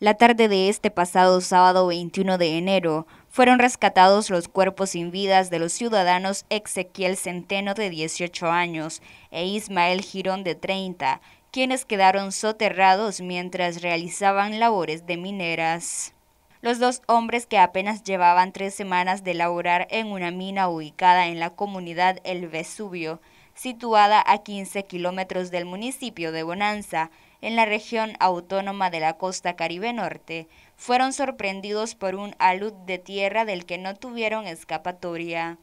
La tarde de este pasado sábado 21 de enero fueron rescatados los cuerpos sin vidas de los ciudadanos Ezequiel Centeno de 18 años e Ismael Girón de 30, quienes quedaron soterrados mientras realizaban labores de mineras. Los dos hombres que apenas llevaban tres semanas de laborar en una mina ubicada en la comunidad El Vesubio, situada a 15 kilómetros del municipio de Bonanza, en la región autónoma de la costa caribe norte fueron sorprendidos por un alud de tierra del que no tuvieron escapatoria.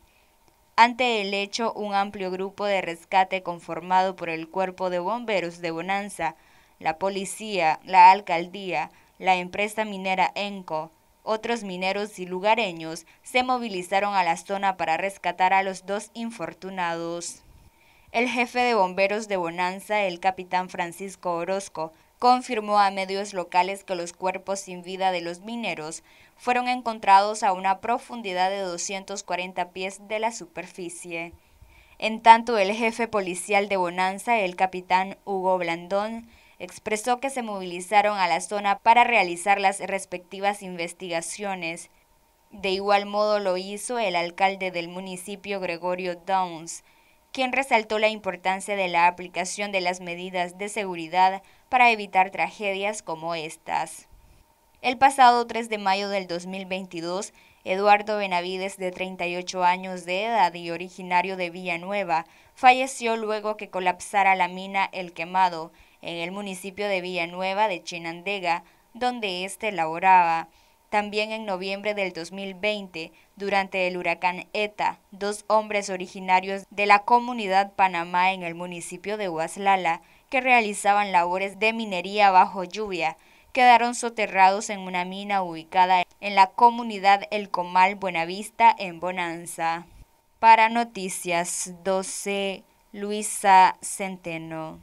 Ante el hecho, un amplio grupo de rescate conformado por el Cuerpo de Bomberos de Bonanza, la policía, la alcaldía, la empresa minera ENCO, otros mineros y lugareños se movilizaron a la zona para rescatar a los dos infortunados. El jefe de bomberos de Bonanza, el capitán Francisco Orozco, confirmó a medios locales que los cuerpos sin vida de los mineros fueron encontrados a una profundidad de 240 pies de la superficie. En tanto, el jefe policial de Bonanza, el capitán Hugo Blandón, expresó que se movilizaron a la zona para realizar las respectivas investigaciones. De igual modo lo hizo el alcalde del municipio Gregorio Downs, quien resaltó la importancia de la aplicación de las medidas de seguridad para evitar tragedias como estas. El pasado 3 de mayo del 2022, Eduardo Benavides, de 38 años de edad y originario de Villanueva, falleció luego que colapsara la mina El Quemado en el municipio de Villanueva de Chinandega, donde éste laboraba. También en noviembre del 2020, durante el huracán ETA, dos hombres originarios de la comunidad Panamá en el municipio de Huaslala, que realizaban labores de minería bajo lluvia, quedaron soterrados en una mina ubicada en la comunidad El Comal Buenavista en Bonanza. Para Noticias 12, Luisa Centeno.